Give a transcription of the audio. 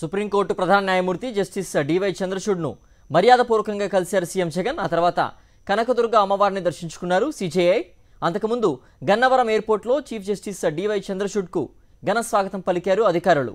supreme court ప్రధాన న్యాయమూర్తి justice DY చంద్రచూడ్ను మర్యాదపూర్వకంగా కలిశారు సీఎం జగన్ ఆ తర్వాత కనకదుర్గ అమ్మవారిని దర్శించుకున్నారు సిజేఐ అంతకుముందు గన్నవరం ఎయిర్పోర్ట్లో చీఫ్ జస్టిస్ డివై చంద్రచూడ్కు ఘన స్వాగతం పలికారు అధికారులు